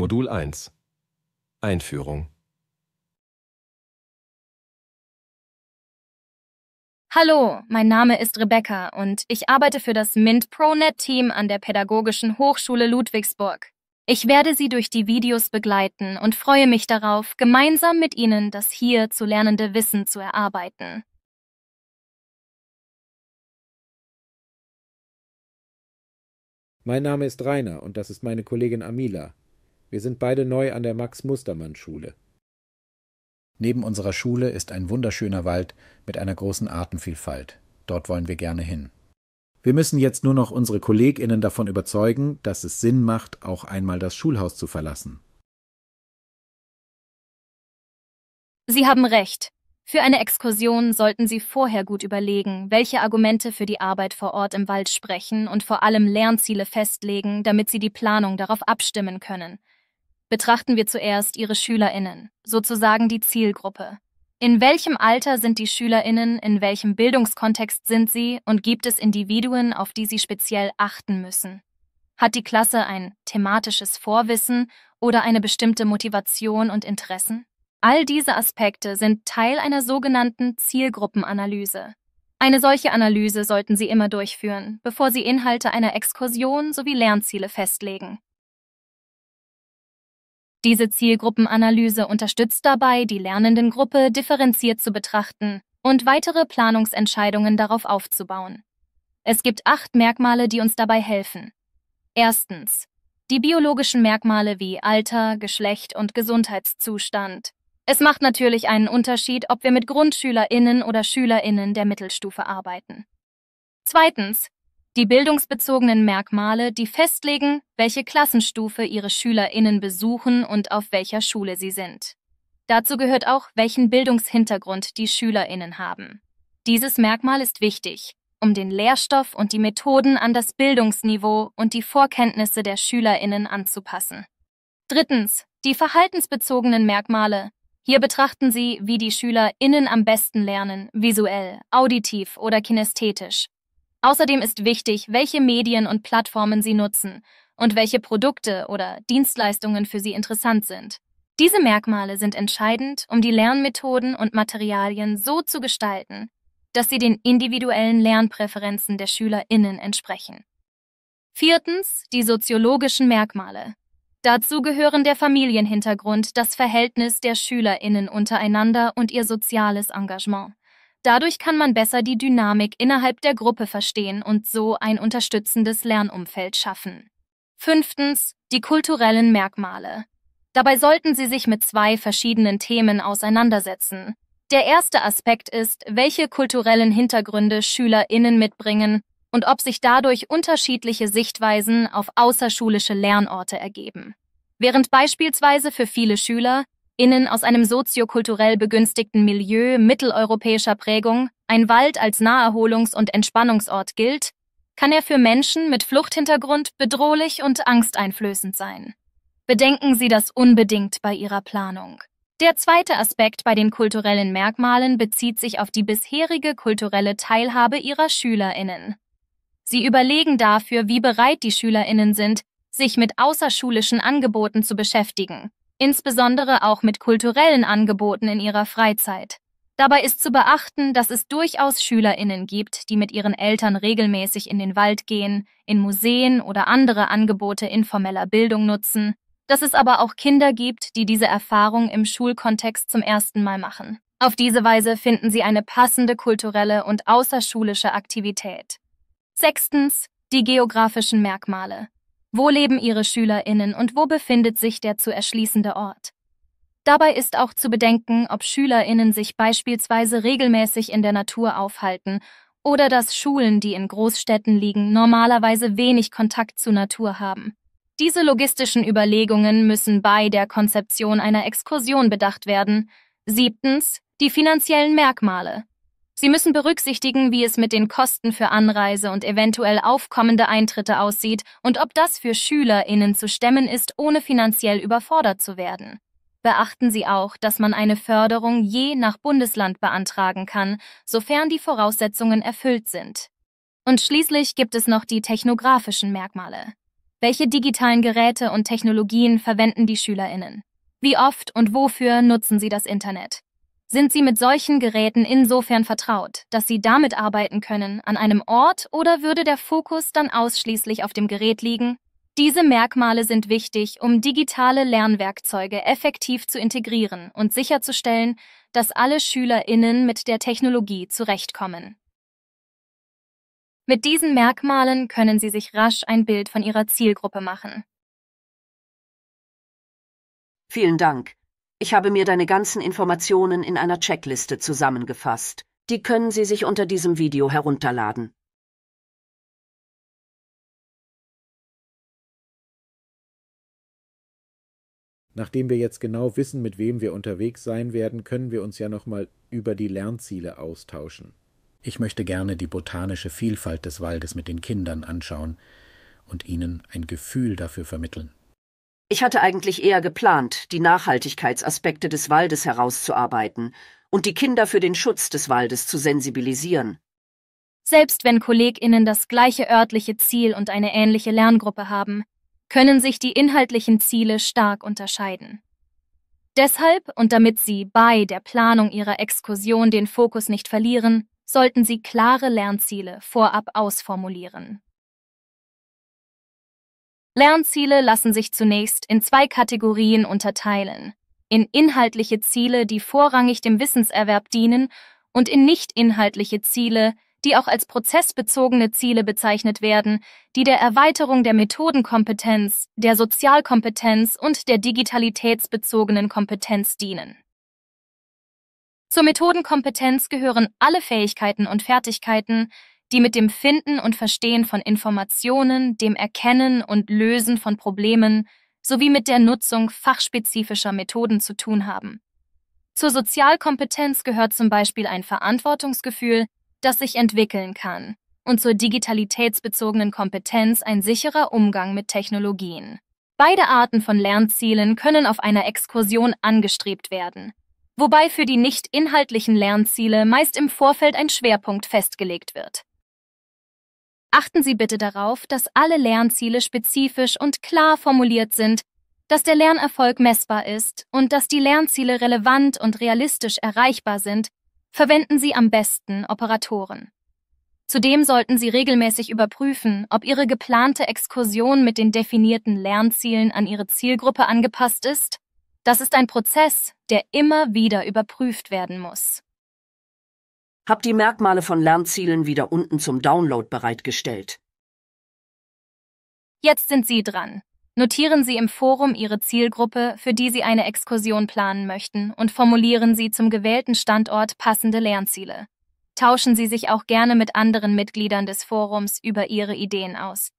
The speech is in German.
Modul 1 Einführung Hallo, mein Name ist Rebecca und ich arbeite für das MINT ProNet-Team an der Pädagogischen Hochschule Ludwigsburg. Ich werde Sie durch die Videos begleiten und freue mich darauf, gemeinsam mit Ihnen das hier zu lernende Wissen zu erarbeiten. Mein Name ist Rainer und das ist meine Kollegin Amila. Wir sind beide neu an der Max-Mustermann-Schule. Neben unserer Schule ist ein wunderschöner Wald mit einer großen Artenvielfalt. Dort wollen wir gerne hin. Wir müssen jetzt nur noch unsere KollegInnen davon überzeugen, dass es Sinn macht, auch einmal das Schulhaus zu verlassen. Sie haben recht. Für eine Exkursion sollten Sie vorher gut überlegen, welche Argumente für die Arbeit vor Ort im Wald sprechen und vor allem Lernziele festlegen, damit Sie die Planung darauf abstimmen können betrachten wir zuerst ihre Schülerinnen, sozusagen die Zielgruppe. In welchem Alter sind die Schülerinnen, in welchem Bildungskontext sind sie und gibt es Individuen, auf die sie speziell achten müssen? Hat die Klasse ein thematisches Vorwissen oder eine bestimmte Motivation und Interessen? All diese Aspekte sind Teil einer sogenannten Zielgruppenanalyse. Eine solche Analyse sollten Sie immer durchführen, bevor Sie Inhalte einer Exkursion sowie Lernziele festlegen. Diese Zielgruppenanalyse unterstützt dabei, die Lernendengruppe differenziert zu betrachten und weitere Planungsentscheidungen darauf aufzubauen. Es gibt acht Merkmale, die uns dabei helfen. Erstens. Die biologischen Merkmale wie Alter, Geschlecht und Gesundheitszustand. Es macht natürlich einen Unterschied, ob wir mit Grundschülerinnen oder Schülerinnen der Mittelstufe arbeiten. Zweitens die bildungsbezogenen Merkmale, die festlegen, welche Klassenstufe ihre Schülerinnen besuchen und auf welcher Schule sie sind. Dazu gehört auch, welchen Bildungshintergrund die Schülerinnen haben. Dieses Merkmal ist wichtig, um den Lehrstoff und die Methoden an das Bildungsniveau und die Vorkenntnisse der Schülerinnen anzupassen. Drittens, die verhaltensbezogenen Merkmale. Hier betrachten Sie, wie die SchülerInnen am besten lernen, visuell, auditiv oder kinästhetisch, Außerdem ist wichtig, welche Medien und Plattformen Sie nutzen und welche Produkte oder Dienstleistungen für Sie interessant sind. Diese Merkmale sind entscheidend, um die Lernmethoden und Materialien so zu gestalten, dass sie den individuellen Lernpräferenzen der SchülerInnen entsprechen. Viertens, die soziologischen Merkmale. Dazu gehören der Familienhintergrund, das Verhältnis der SchülerInnen untereinander und ihr soziales Engagement. Dadurch kann man besser die Dynamik innerhalb der Gruppe verstehen und so ein unterstützendes Lernumfeld schaffen. Fünftens, die kulturellen Merkmale. Dabei sollten Sie sich mit zwei verschiedenen Themen auseinandersetzen. Der erste Aspekt ist, welche kulturellen Hintergründe Schülerinnen mitbringen und ob sich dadurch unterschiedliche Sichtweisen auf außerschulische Lernorte ergeben. Während beispielsweise für viele Schüler Innen aus einem soziokulturell begünstigten Milieu mitteleuropäischer Prägung ein Wald als Naherholungs- und Entspannungsort gilt, kann er für Menschen mit Fluchthintergrund bedrohlich und angsteinflößend sein. Bedenken Sie das unbedingt bei Ihrer Planung. Der zweite Aspekt bei den kulturellen Merkmalen bezieht sich auf die bisherige kulturelle Teilhabe ihrer Schülerinnen. Sie überlegen dafür, wie bereit die Schülerinnen sind, sich mit außerschulischen Angeboten zu beschäftigen, insbesondere auch mit kulturellen Angeboten in ihrer Freizeit. Dabei ist zu beachten, dass es durchaus Schülerinnen gibt, die mit ihren Eltern regelmäßig in den Wald gehen, in Museen oder andere Angebote informeller Bildung nutzen, dass es aber auch Kinder gibt, die diese Erfahrung im Schulkontext zum ersten Mal machen. Auf diese Weise finden sie eine passende kulturelle und außerschulische Aktivität. Sechstens, die geografischen Merkmale. Wo leben ihre SchülerInnen und wo befindet sich der zu erschließende Ort? Dabei ist auch zu bedenken, ob SchülerInnen sich beispielsweise regelmäßig in der Natur aufhalten oder dass Schulen, die in Großstädten liegen, normalerweise wenig Kontakt zu Natur haben. Diese logistischen Überlegungen müssen bei der Konzeption einer Exkursion bedacht werden. Siebtens, die finanziellen Merkmale. Sie müssen berücksichtigen, wie es mit den Kosten für Anreise und eventuell aufkommende Eintritte aussieht und ob das für SchülerInnen zu stemmen ist, ohne finanziell überfordert zu werden. Beachten Sie auch, dass man eine Förderung je nach Bundesland beantragen kann, sofern die Voraussetzungen erfüllt sind. Und schließlich gibt es noch die technografischen Merkmale. Welche digitalen Geräte und Technologien verwenden die SchülerInnen? Wie oft und wofür nutzen sie das Internet? sind Sie mit solchen Geräten insofern vertraut, dass Sie damit arbeiten können, an einem Ort oder würde der Fokus dann ausschließlich auf dem Gerät liegen? Diese Merkmale sind wichtig, um digitale Lernwerkzeuge effektiv zu integrieren und sicherzustellen, dass alle Schülerinnen mit der Technologie zurechtkommen. Mit diesen Merkmalen können Sie sich rasch ein Bild von Ihrer Zielgruppe machen. Vielen Dank. Ich habe mir deine ganzen Informationen in einer Checkliste zusammengefasst. Die können Sie sich unter diesem Video herunterladen. Nachdem wir jetzt genau wissen, mit wem wir unterwegs sein werden, können wir uns ja nochmal über die Lernziele austauschen. Ich möchte gerne die botanische Vielfalt des Waldes mit den Kindern anschauen und ihnen ein Gefühl dafür vermitteln. Ich hatte eigentlich eher geplant, die Nachhaltigkeitsaspekte des Waldes herauszuarbeiten und die Kinder für den Schutz des Waldes zu sensibilisieren. Selbst wenn KollegInnen das gleiche örtliche Ziel und eine ähnliche Lerngruppe haben, können sich die inhaltlichen Ziele stark unterscheiden. Deshalb und damit Sie bei der Planung Ihrer Exkursion den Fokus nicht verlieren, sollten Sie klare Lernziele vorab ausformulieren. Lernziele lassen sich zunächst in zwei Kategorien unterteilen. In inhaltliche Ziele, die vorrangig dem Wissenserwerb dienen, und in nicht inhaltliche Ziele, die auch als prozessbezogene Ziele bezeichnet werden, die der Erweiterung der Methodenkompetenz, der Sozialkompetenz und der digitalitätsbezogenen Kompetenz dienen. Zur Methodenkompetenz gehören alle Fähigkeiten und Fertigkeiten, die mit dem Finden und Verstehen von Informationen, dem Erkennen und Lösen von Problemen sowie mit der Nutzung fachspezifischer Methoden zu tun haben. Zur Sozialkompetenz gehört zum Beispiel ein Verantwortungsgefühl, das sich entwickeln kann, und zur digitalitätsbezogenen Kompetenz ein sicherer Umgang mit Technologien. Beide Arten von Lernzielen können auf einer Exkursion angestrebt werden, wobei für die nicht inhaltlichen Lernziele meist im Vorfeld ein Schwerpunkt festgelegt wird. Achten Sie bitte darauf, dass alle Lernziele spezifisch und klar formuliert sind, dass der Lernerfolg messbar ist und dass die Lernziele relevant und realistisch erreichbar sind, verwenden Sie am besten Operatoren. Zudem sollten Sie regelmäßig überprüfen, ob Ihre geplante Exkursion mit den definierten Lernzielen an Ihre Zielgruppe angepasst ist. Das ist ein Prozess, der immer wieder überprüft werden muss habe die Merkmale von Lernzielen wieder unten zum Download bereitgestellt. Jetzt sind Sie dran. Notieren Sie im Forum Ihre Zielgruppe, für die Sie eine Exkursion planen möchten, und formulieren Sie zum gewählten Standort passende Lernziele. Tauschen Sie sich auch gerne mit anderen Mitgliedern des Forums über Ihre Ideen aus.